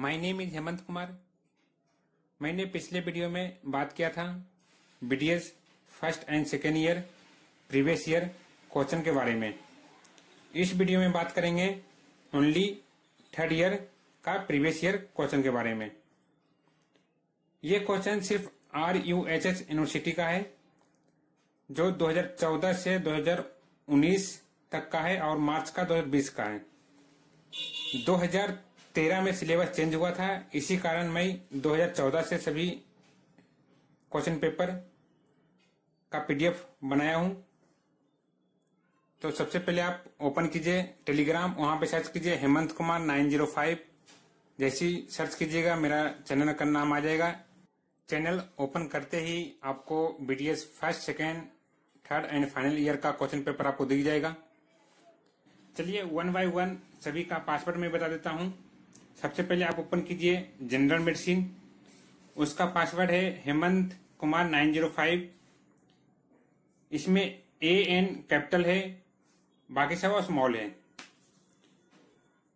my name is Hemant Kumar मैंने पिछले video में बात किया था BDS first and second year previous year question के बारे में इस वीडियो में बात करेंगे ओनली थर्ड ईयर का प्रीवियस ईयर क्वेश्चन के बारे में ये क्वेश्चन सिर्फ R U H H university का है जो 2014 से 2019 तक का है और मार्च का 2020 का है तेरह में सिलेबस चेंज हुआ था इसी कारण मई 2014 से सभी क्वेश्चन पेपर का पीडीएफ बनाया हूं तो सबसे पहले आप ओपन कीजिए टेलीग्राम वहां पे सर्च कीजिए हेमंत कुमार 905 जैसी सर्च कीजिएगा मेरा चैनल का नाम आ जाएगा चैनल ओपन करते ही आपको BTS first second third and final year का क्वेश्चन पेपर आपको दिख जाएगा चलिए वन बाय वन सभी का पासवर्ड मैं बता देता हूँ सबसे पहले आप ओपन कीजिए जनरल मेडिसिन उसका पासवर्ड है Hemant Kumar nine zero five इसमें ए एन कैपिटल है बाकी सब स्मॉल है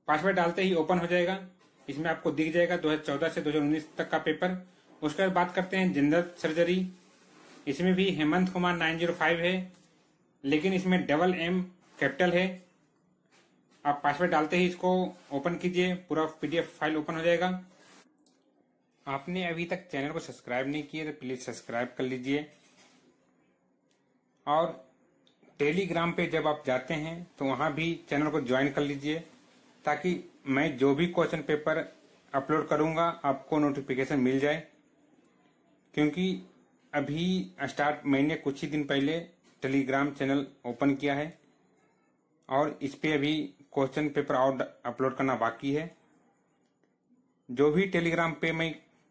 पासवर्ड डालते ही ओपन हो जाएगा इसमें आपको दिख जाएगा 2014 से 2019 तक का पेपर उसके बाद बात करते हैं जनरल सर्जरी इसमें भी Hemant Kumar nine zero five है लेकिन इसमें डबल एम कैपिटल है आप पासवर्ड डालते ही इसको ओपन कीजिए पूरा पीडीएफ फाइल ओपन हो जाएगा आपने अभी तक चैनल को सब्सक्राइब नहीं किया तो प्लीज सब्सक्राइब कर लीजिए और टेलीग्राम पे जब आप जाते हैं तो वहां भी चैनल को ज्वाइन कर लीजिए ताकि मैं जो भी क्वेश्चन पेपर अपलोड करूंगा आपको नोटिफिकेशन मिल जाए क्योंकि अभी स्टार्ट मैंने कुछ ही दिन पहले टेलीग्राम चैनल ओपन किया है और इस पे अभी क्वेश्चन पेपर और अपलोड करना बाकी है जो भी टेलीग्राम पे मैं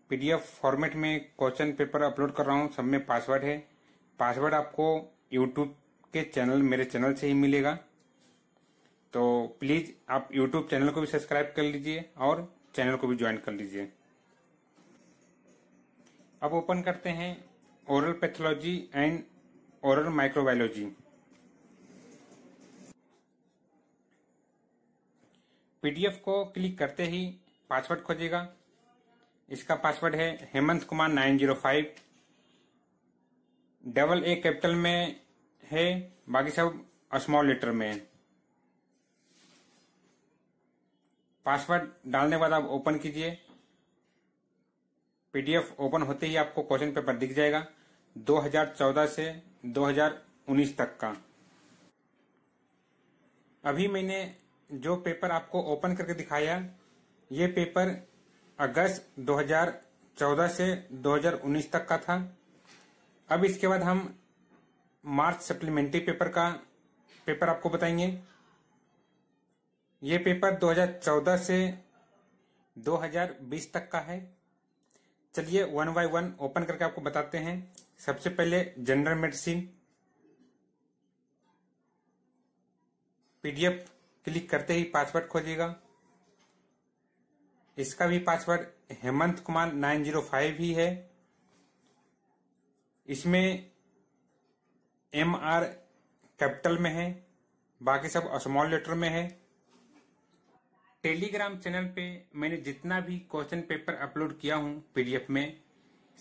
पीडीएफ फॉर्मेट में क्वेश्चन पेपर अपलोड कर रहा हूँ सब में पासवर्ड है पासवर्ड आपको यूट्यूब के चैनल मेरे चैनल से ही मिलेगा तो प्लीज आप यूट्यूब चैनल को भी सब्सक्राइब कर लीजिए और चैनल को भी ज्वाइन कर लीजिए अब ओपन करते हैं oral pathology and oral microbiology PDF को क्लिक करते ही पासवर्ड खोजेगा इसका पासवर्ड है Hemant Kumar nine zero five double A capital में है बाकी सब स्मॉल लेटर में है पासवर्ड डालने के बाद आप ओपन कीजिए पीडीएफ ओपन होते ही आपको क्वेश्चन पेपर दिख जाएगा 2014 से 2019 तक का अभी मैंने जो पेपर आपको ओपन करके दिखाया ये पेपर अगस्त 2014 से 2019 तक का था अब इसके बाद हम मार्च सप्लीमेंट्री पेपर का पेपर आपको बताएंगे ये पेपर 2014 से 2020 तक का है चलिए वन बाय वन ओपन करके आपको बताते हैं सबसे पहले जनरल मेडिसिन पीडीएफ क्लिक करते ही पासवर्ड खोजेगा इसका भी password Hemant Kumar nine zero five ही है इसमें एम आर कैपिटल में है बाकी सब स्मॉल लेटर में है टेलीग्राम चैनल पे मैंने जितना भी क्वेश्चन पेपर अपलोड किया हूँ पीडीएफ में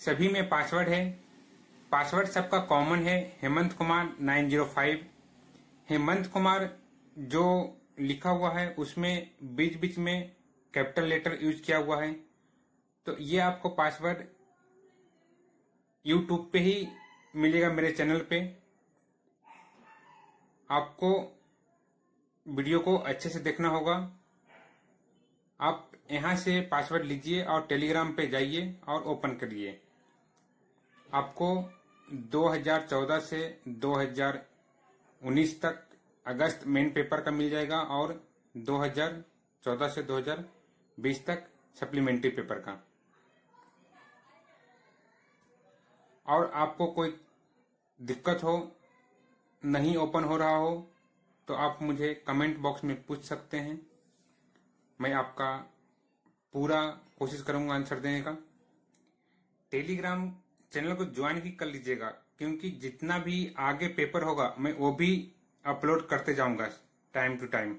सभी में पासवर्ड है पासवर्ड सबका कॉमन है Hemant Kumar nine zero five Hemant Kumar जो लिखा हुआ है उसमें बीच बीच में कैपिटल लेटर यूज किया हुआ है तो ये आपको पासवर्ड यूट्यूब पे ही मिलेगा मेरे चैनल पे आपको वीडियो को अच्छे से देखना होगा आप यहां से पासवर्ड लीजिए और टेलीग्राम पे जाइए और ओपन करिए आपको 2014 से 2019 तक अगस्त मेन पेपर का मिल जाएगा और 2014 से 2020 तक सप्लीमेंट्री पेपर का और आपको कोई दिक्कत हो नहीं ओपन हो रहा हो तो आप मुझे कमेंट बॉक्स में पूछ सकते हैं मैं आपका पूरा कोशिश करूंगा आंसर देने का टेलीग्राम चैनल को ज्वाइन भी कर लीजिएगा क्योंकि जितना भी आगे पेपर होगा मैं वो भी अपलोड करते जाऊंगा टाइम टू टाइम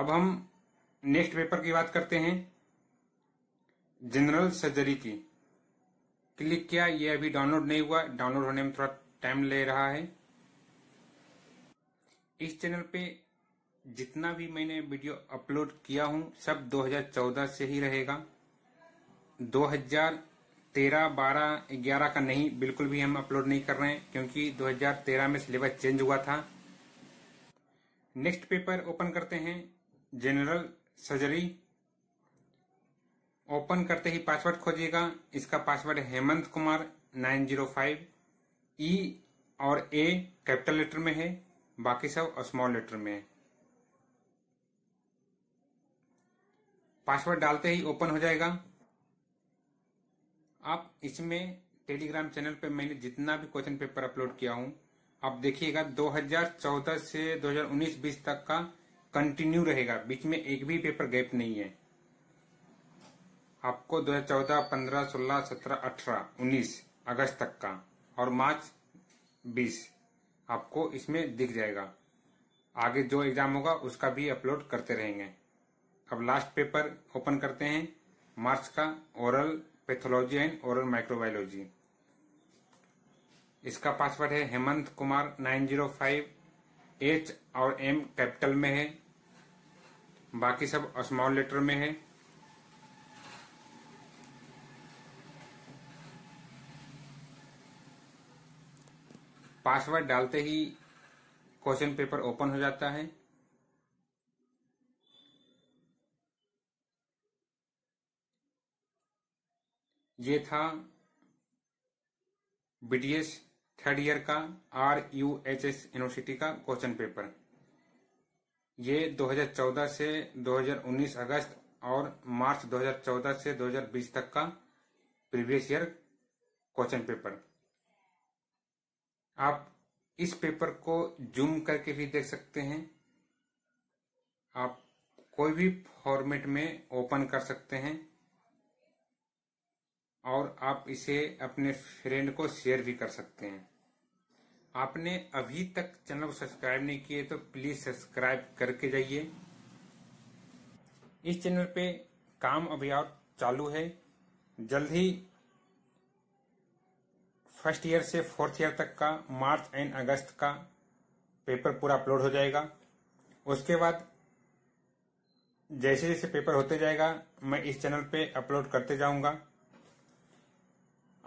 अब हम नेक्स्ट पेपर की बात करते हैं जनरल सर्जरी की क्लिक किया ये अभी डाउनलोड नहीं हुआ डाउनलोड होने में थोड़ा टाइम ले रहा है इस चैनल पे जितना भी मैंने वीडियो अपलोड किया हूं सब 2014 से ही रहेगा तेरह बारह ग्यारह का नहीं बिल्कुल भी हम अपलोड नहीं कर रहे हैं क्योंकि 2013 में सिलेबस चेंज हुआ था नेक्स्ट पेपर ओपन करते हैं जनरल सर्जरी ओपन करते ही पासवर्ड खोजिएगा इसका password Hemant Kumar 905 E e और ए कैपिटल लेटर में है बाकी सब स्मॉल लेटर में है पासवर्ड डालते ही ओपन हो जाएगा आप इसमें टेलीग्राम चैनल पे मैंने जितना भी क्वेश्चन पेपर अपलोड किया हूँ आप देखिएगा 2014 से 2019-20 तक का कंटिन्यू रहेगा बीच में एक भी पेपर गैप नहीं है आपको 2014, 15, 16, 17, 18, 19 अगस्त तक का और मार्च 20 आपको इसमें दिख जाएगा आगे जो एग्जाम होगा उसका भी अपलोड करते रहेंगे अब लास्ट पेपर ओपन करते हैं मार्च का oral pathology and oral microbiology इसका पासवर्ड है Hemant Kumar nine zero five H और एम कैपिटल में है बाकी सब स्मॉल लेटर में है पासवर्ड डालते ही क्वेश्चन पेपर ओपन हो जाता है ये था बीडीएस थर्ड ईयर का R U H S university का क्वेश्चन पेपर ये 2014 से 2019 अगस्त और मार्च 2014 से 2020 तक का प्रीवियस ईयर क्वेश्चन पेपर आप इस पेपर को जूम करके भी देख सकते हैं आप कोई भी फॉर्मेट में ओपन कर सकते हैं और आप इसे अपने फ्रेंड को शेयर भी कर सकते हैं आपने अभी तक चैनल को सब्सक्राइब नहीं किए तो प्लीज सब्सक्राइब करके जाइए इस चैनल पे काम अभी और चालू है जल्द ही फर्स्ट ईयर से फोर्थ ईयर तक का मार्च एंड अगस्त का पेपर पूरा अपलोड हो जाएगा उसके बाद जैसे जैसे पेपर होते जाएगा मैं इस चैनल पे अपलोड करते जाऊंगा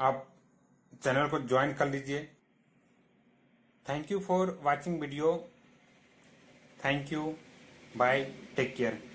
आप चैनल को ज्वाइन कर लीजिए thank you for watching video thank you bye take care